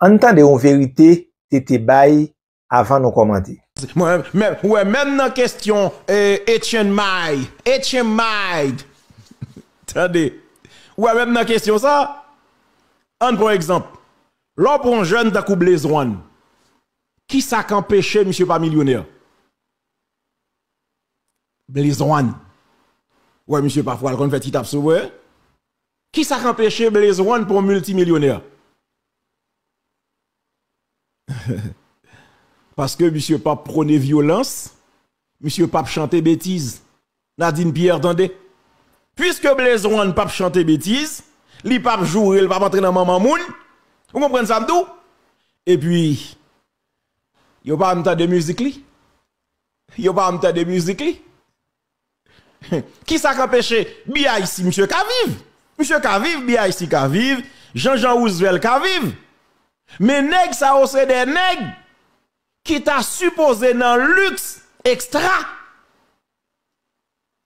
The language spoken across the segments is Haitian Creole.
En tant que vérité, te bail avant de commenter. Moi, même, même dans la question, eh, Etienne eh, Maï, Etienne Maï, attendez, même dans la question ça, un bon exemple, l'homme pour un jeune de coup qui ça empêché, monsieur, pas millionnaire? one Ouais, monsieur, parfois, le on fait petit tape sur vous, qui ça empêché, one pour multimillionnaire? Parce que monsieur Pape prenait violence, monsieur Pape chantait bêtise. Nadine Pierre, attendez. Puisque Blaise ne pape chante bêtise, li pape jouer, il va entrer dans maman moun. Vous comprenez ça tout Et puis, yo pas de musique li. Yo pas m'ta de musique li. Qui ça qu'empêche Bia ici, monsieur Kaviv? Monsieur Kaviv, Bia ici Kaviv, Jean-Jean Ouzvel, Kaviv. Men neg sa ose de neg Ki ta suppose nan lux ekstra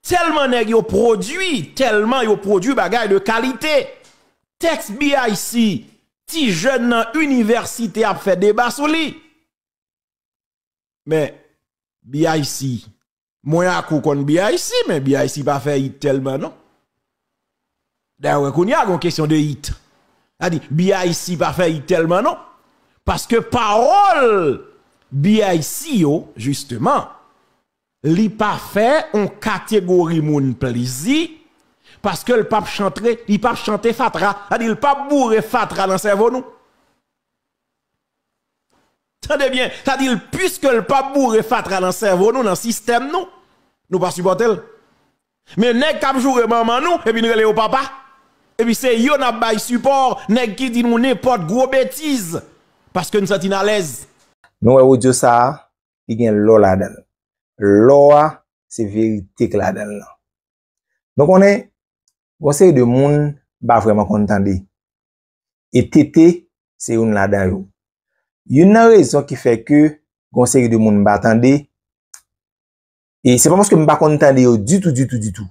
Telman neg yo produy Telman yo produy bagay de kalite Tex BIC Ti jen nan universite ap fe deba sou li Men BIC Mwen akou kon BIC Men BIC pa fe hit telman non Da wakoun ya kon kesyon de hit A dit, BIC pas fait tellement non. Parce que parole BIC, justement, li pas fait en catégorie moun plaisir. Parce que le pape chanter, il pape chanter fatra. A dit, le pape bourré fatra dans le cerveau nous. Tendez bien, a dit, puisque le pape bourré fatra dans le cerveau nous, dans le système nous, nous pas supporter. Mais nèg k'ap jouer maman nous et puis nous au papa. Ebi se yo na bayi support, nek ki di nou ne pot gwo betiz. Paske nou sati na lez. Nou e wou diyo sa, i gen lò la del. Lò a, se veritek la del nan. Donk one, gonseri de moun ba vreman kontande. E tete, se yon la del yo. Yon nan rezon ki fe ke gonseri de moun ba tande. E se pa monske mba kontande yo, du tout, du tout, du tout.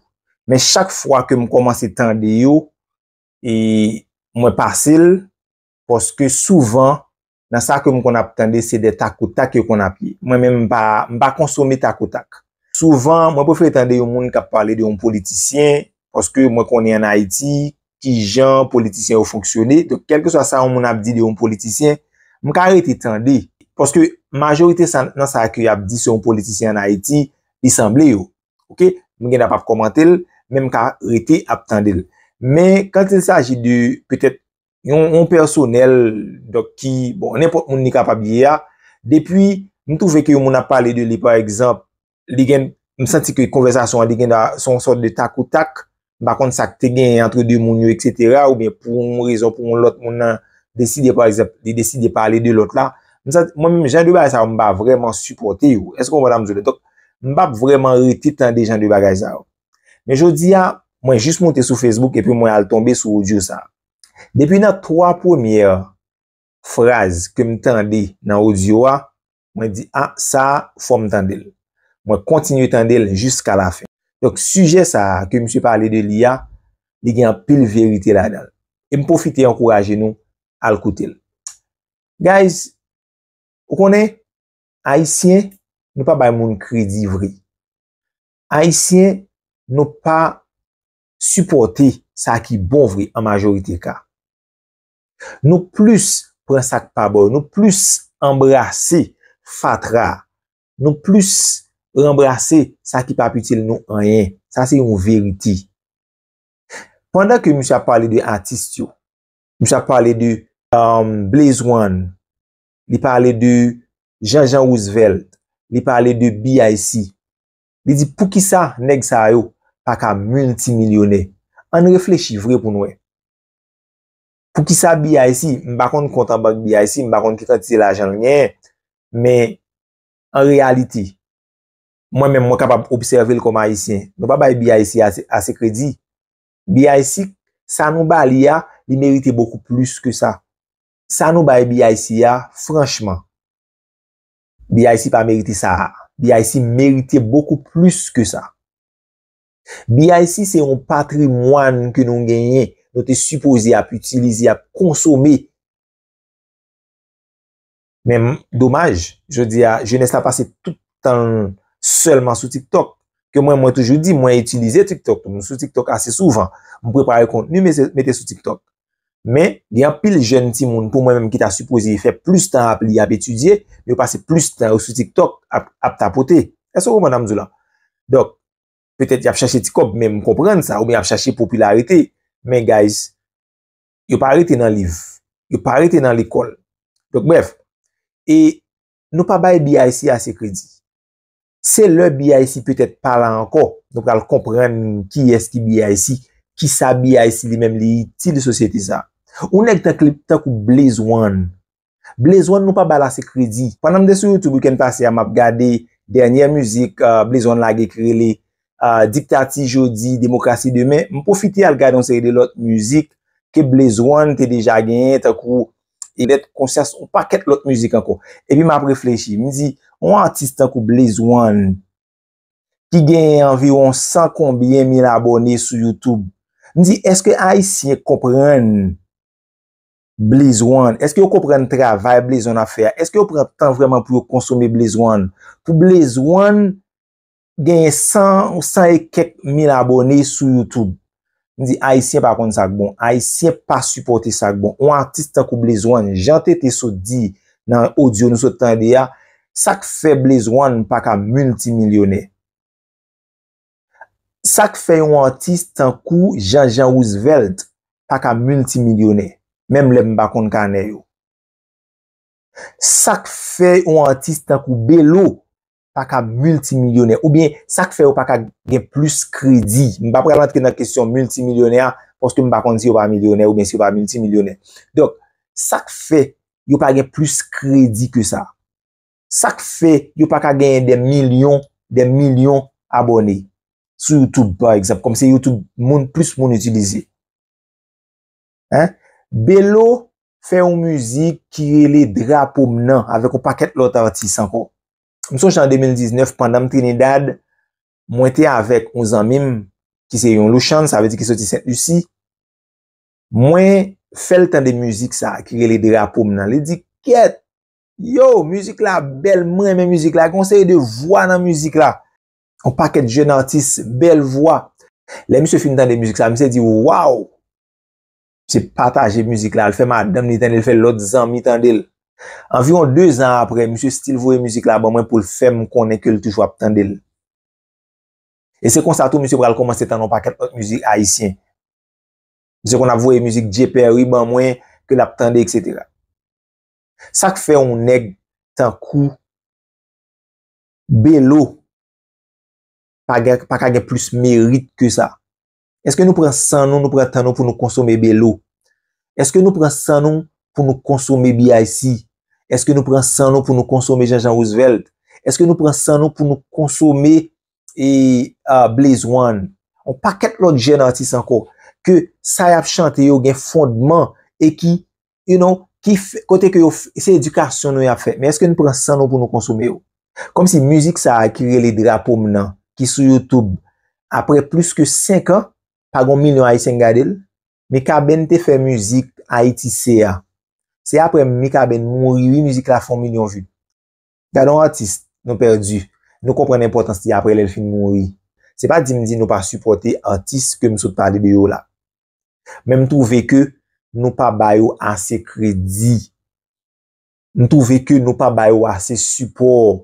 Men chak fwa ke mkomanse tande yo, E mwen pasil, poske souvan nan sa ke mwen kon ap tende se de takotak yo kon ap ye. Mwen men mba konsome takotak. Souvan mwen pou fwe tende yo moun kap pale de yon politisyen, poske mwen konye an Haiti ki jan politisyen yo fonksyone. Donk kelke sa sa yon moun ap di de yon politisyen, mwen ka reti tende. Poske majorite nan sa ki ap di se yon politisyen an Haiti, disanble yo. Mwen gen ap ap komante l, men mwen ka reti ap tende l. Men, kante sa ajit de, petet, yon personel do ki, bon, nepot moun ni kapabye ya, depi, m toufe ki yon moun ap pale de li, par exemple, li gen, m senti ki konversasyon an de gen da son sort de tak ou tak, bakon sakte gen entre de moun yo, et cetera, ou ben, pou mou rezon, pou moun lot, moun nan deside, par exemple, de deside pale de lot la, m senti, mwen m jande ou bagay sa, m ba vreman supporte yo, m ba vreman retit an de jande ou bagay sa yo. Men, jodi ya, mwen jist monte sou Facebook, epi mwen al tombe sou audio sa. Depi nan 3 pwemye fraz ke mtande nan audio a, mwen di, a, ah, sa, fwem tande l. Mwen kontinu tande l jiska la fe. Dok suje sa ke mswe pale de li a, li gen pil verite la dal. E mpofite ankoraje nou al koute l. Guys, ou konen, Haitien nou pa bay moun kredi vri. Haitien nou pa suporti sa ki bonvri an majorite ka. Nou plus prensak pa bo, nou plus embrase fatra, nou plus rembrase sa ki pa putil nou anyen, sa se yon veriti. Pendan ke moussak pale de artist yo, moussak pale de um, Blaise One, li pale de Jean-Jean Roosevelt, li pale de B.I.C., li di pou ki sa neg sa yo? pa ka multimilyonè. An reflechi vre pou nouè. E. Pou ki sa BIC, m bakon kontan bak BIC, m bakon kikatize la janlè. Men, an reality, mwen men m wakap ap observè l koma Hissien, nou ba bay BIC a se kredi. BIC, sa nou ba li ya, li merite boku plus ke sa. Sa nou bay BIC ya, franchman, BIC pa merite sa. BIC merite boku plus ke sa. B.I.C. se yon patrimoine ke nou genye, nou te supposi ap utilizi, ap konsomi. Men, dommaj, je ne sa pase tout an selman sou TikTok, ke mwen mwen toujou di, mwen itilize TikTok, mwen sou TikTok ase souvan, mwen preparay contenu, mwen te sou TikTok. Men, li an pil jen ti moun, pou mwen mwen ki ta supposi, fe plus tan ap li ap etudye, nou pase plus tan ou sou TikTok ap tapote. Ese ou mwen amdou la? Dok, Petèp y ap chache ti kop mèm komprenn sa ou mèm ap chache popularite. Mè guys, yo pa rete nan liv, yo pa rete nan l'ekol. Dok bref, e nou pa baye BIC ase kredi. Se le BIC petèp pala anko, nou kal komprenn ki eski BIC, ki sa BIC li mèm li ti li sosyete za. O nek ta klip ta kou Blaze One. Blaze One nou pa baye ase kredi. Pan amde sou YouTube, yon ken pase yon map gade, Dernye müzik, euh, Blaze One la ge krele. diktati jodi, demokrasi demen, m poufite al gade an seri de lot mouzik ke Blaise One te deja genye takou, e let konsyans ou paket lot mouzik anko. E pi ma prefleshi, mi zi, an artist takou Blaise One ki genye anviron 100 kombien mil abone sou Youtube. Mi zi, eske a isye kompren Blaise One? Eske yo kompren travay Blaise One a fè? Eske yo pren tan vreman pou yo konsome Blaise One? Pou Blaise One genye 100 ou 100 e kek mil abone sou YouTube. Mdi, Aisyen pa kon sakbon. Aisyen pa supporte sakbon. Ou antistankou blezwan. Jan te te so di nan ou diyon nou so tan de ya. Sak fe blezwan pa ka multimilyone. Sak fe ou antistankou jan jan ou svelt pa ka multimilyone. Mem lem pa kon kanen yo. Sak fe ou antistankou belo. pa ka multimilyoner ou bien sak fe yo pa ka gen plus kredi mba prelantre nan kesyon multimilyoner oske mba konti yo pa milyoner ou bien si yo pa multimilyoner. Dok, sak fe yo pa gen plus kredi ke sa. Sak fe yo pa ka gen den milyon den milyon abone sou YouTube ba eksemp, kom se YouTube moun plus moun utilize. Hein? Bello fe yon muzik kirele drapo mnan avek yo pa ket lot artisan ko. M son chan 2019 pandan m trinidad, mwen te avek on zanmim ki se yon lou chan, sa ve di ki soti Saint-Lucie. Mwen fel tan de muzik sa, kire li de rapoum nan, li di ket, yo, muzik la, bel mè mè muzik la, konseye de vwa nan muzik la. On pa ket jenantis, bel vwa. Le mi se fin tan de muzik sa, mi se di, waw, se pataje muzik la, l fe ma dam ni tan, l fe lot zanmi tan del. Anviron 2 an apre, msye stil vwe müzik la ban mwen pou l fèm konen ke l toujwa ptande l. E se konstatou msye pral komanse tanon pa ket müzik Haitien. Msye konan vwe müzik JPRI ban mwen ke l aptande etc. Sak fè ou neg tan kou belou pa kage plus merite ke sa. Eske nou pran sanon nou pran tanon pou nou konsome belou? Eske nou pran sanon pou nou konsome bi Haitien? Eske nou pran san nou pou nou konsome Jean-Jean Roosevelt? Eske nou pran san nou pou nou konsome e, Blaze One? On pa ket lot gen artist anko, ke sa yap chante yo gen fondman, e ki, you know, kote ke yo se edukasyon nou yap fe. Men eske nou pran san nou pou nou konsome yo? Kom si müzik sa akire le drapo mnen, ki sou YouTube, apre plus ke 5 an, pagon mil yo Ait Sen Gadil, me ka bente fe müzik Aitisea, Se apre mika ben mounri, yi mouzik la fomil yon joun. Gadan artist nou perdi, nou kompre nèmpotansi apre lèl fin mounri. Se pa di mdi nou pa supporte artist ke msout pa di bè yo la. Mè mtouve ke nou pa bayo ase kredi. Mtouve ke nou pa bayo ase support.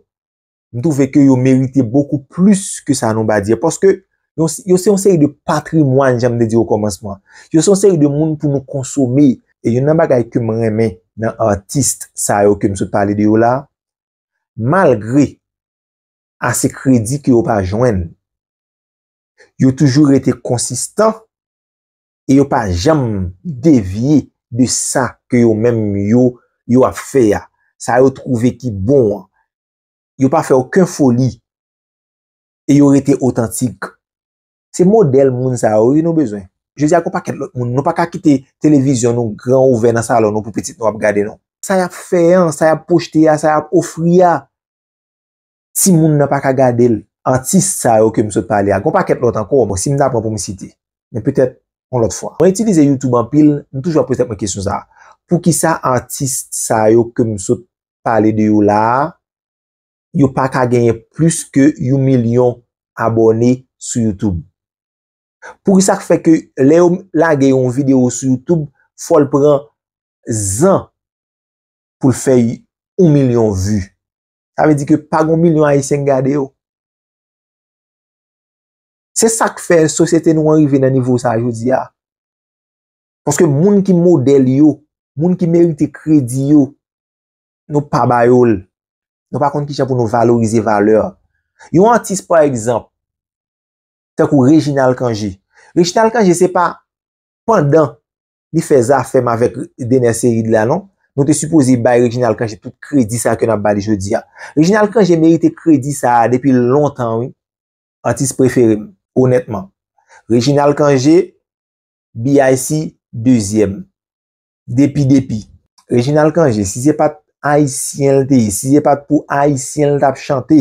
Mtouve ke yo mérite boku plus ke sa nou ba di. Poske yo se yon seri de patrimoine jèm de di yo komanseman. Yo se yon seri de moun pou nou konsomey E yon nan bagay koum remen nan artiste sa yo kem sou pali de yo la, malgre a se kredi ki yo pa jwen, yo toujou rete konsistan, e yo pa jam devye de sa ke yo menm yo yo a fe ya. Sa yo trouve ki bon, yo pa fe akwen foli, e yo rete otantik. Se model moun sa yo yon nou bezwen. Je zi non. a kon pa ket lot moun, nou pa ka kite televizyon nou gran ou ven nan sa alon nou pou petit nou ap gade nou. Sa yap feyen, sa yap pojte ya, sa yap ofri ya. Ti moun nou pa ka gade l, antist sa yo ke msot pale ya. Kon pa ket lot anko, si mda pou mpou msiti. Men petet, kon lot fwa. Mwen itilize YouTube an pil, mwen toujwa pweset mwen kesyon za. Pou ki sa antist sa yo ke msot pale de yo la, yo pa ka genye plus ke yu milyon abone sou YouTube. Pou ki sa ke fe ke le ou la ge yon video sou YouTube fol pren zan pou l fe yon 1 milyon vu. Ta ve di ke pag 1 milyon ay sen gade yo. Se sa ke fe, sosyete nou anrive nan nivou sa yo di ya. Ponske moun ki model yo, moun ki merite kredi yo, nou pa bayol. Nou pa kont ki chan pou nou valorize valeur. Yo an tis par ekzamp. Tak ou Reginald Kangé. Reginald Kangé se pa pandan li feza fem avèk denè seri de la, non? Non te suppose bay Reginald Kangé pou kredi sa akè nan bali jodi a. Reginald Kangé merite kredi sa depi lontan, oui. Artist préféré, honètman. Reginald Kangé bi a y si deuxième. Depi, depi. Reginald Kangé, si zè pat a y sien lte, si zè pat pou a y sien lte ap chante,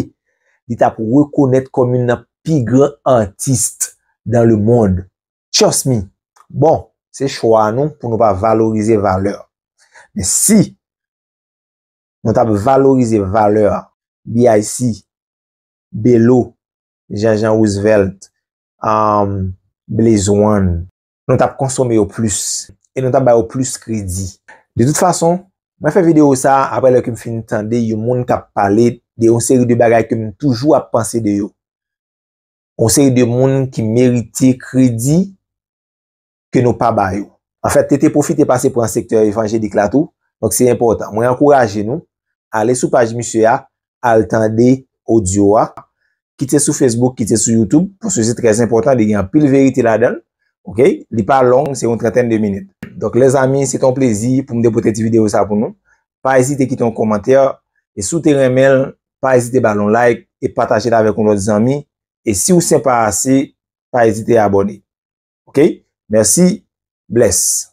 dit ap wè konèt komoun ap pi gre antist dan le moun. Trust me. Bon, se chwa anon pou nou pa valorize valeur. Men si nou tap valorize valeur BIC, BELO, Jean-Jean Roosevelt, um, Blaise Wann, nou tap konsome yo plus e nou tap bay yo plus kredi. De tout fason, mwen fè video sa apre lè kèm finitande, yo moun kap pale de yon seri de bagay kèm toujou ap panse de yo. On se y de moun ki merite kredi ke nou pa bayou. En fèt, te te profite pasè pou an sektèr evanje di klatou. Donc, se y importan. Mwen enkouraje nou ale sou page mishou ya altande audio wa. Kite sou Facebook, kite sou Youtube pou sou se y trez importan de gen apil verite la den. Ok? Li pa long, se y un trenten de minute. Donc, les amis, se ton plezi pou mde poteti video sa pou nou. Pa esite kiton komantèr e sou te remel, pa esite balon like e patache la vekoun lout zami. Et si vous ne pas assez, pas hésiter à abonner. OK? Merci. Bless.